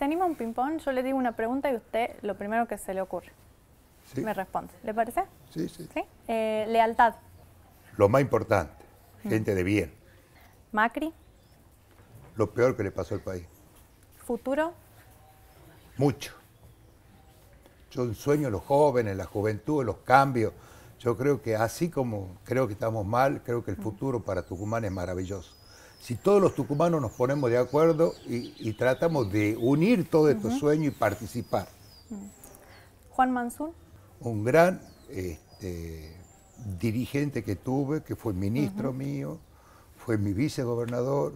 ¿Se anima un ping-pong? Yo le digo una pregunta y usted lo primero que se le ocurre sí. me responde. ¿Le parece? Sí, sí. Eh, lealtad. Lo más importante, mm. gente de bien. Macri. Lo peor que le pasó al país. Futuro. Mucho. Yo sueño los jóvenes, la juventud, los cambios. Yo creo que así como creo que estamos mal, creo que el mm. futuro para Tucumán es maravilloso si todos los tucumanos nos ponemos de acuerdo y, tratamos de unir todo estos sueño y participar. Mm. Juan Mansur. Un gran este, dirigente que tuve, que fue ministro mío, fue mi vicegobernador.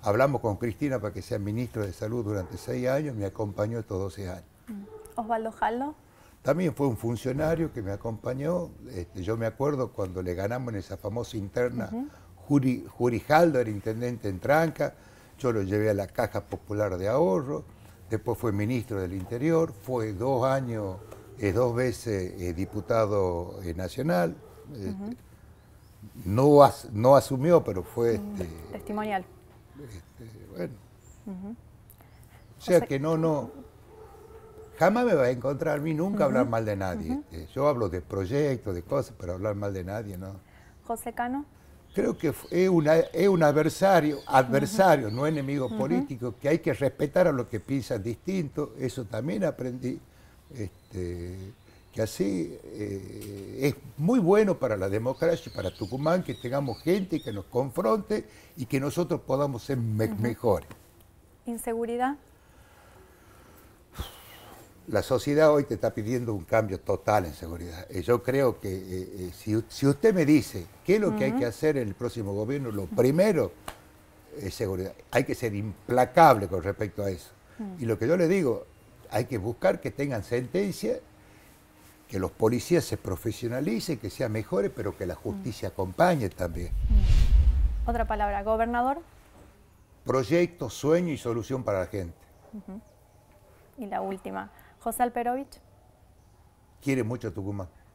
Hablamos con Cristina para que sea ministro de Salud durante seis años, me acompañó estos 12 años. Mm. Osvaldo Jaldo. También fue un funcionario que me acompañó. Este, yo me acuerdo cuando le ganamos en esa famosa interna Juri, Jurijaldo era intendente en Tranca, yo lo llevé a la Caja Popular de Ahorro, después fue ministro del Interior, fue dos años, eh, dos veces eh, diputado eh, nacional. no, asumió, pero fue... Mm, este, testimonial. Este, bueno. O sea que no, no. Jamás me va a encontrar a mí nunca hablar mal de nadie. Este, yo hablo de proyectos, de cosas, pero hablar mal de nadie, ¿no? José Cano creo que es, un adversario, adversario, no enemigo político, que hay que respetar a los que piensan distinto, eso también aprendí, este, que así eh, es muy bueno para la democracia para Tucumán que tengamos gente que nos confronte y que nosotros podamos ser mejores. ¿Inseguridad? la sociedad hoy te está pidiendo un cambio total en seguridad. Eh, yo creo que eh, eh, si, usted me dice qué es lo que hay que hacer en el próximo gobierno, lo primero es seguridad. Hay que ser implacable con respecto a eso. Mm. Y lo que yo le digo, hay que buscar que tengan sentencia, que los policías se profesionalicen, que sean mejores, pero que la mm. justicia acompañe también. Mm. Otra palabra, gobernador. Proyecto, sueño y solución para la gente. Y la última, José Alperovich. Quiere mucho a Tucumán.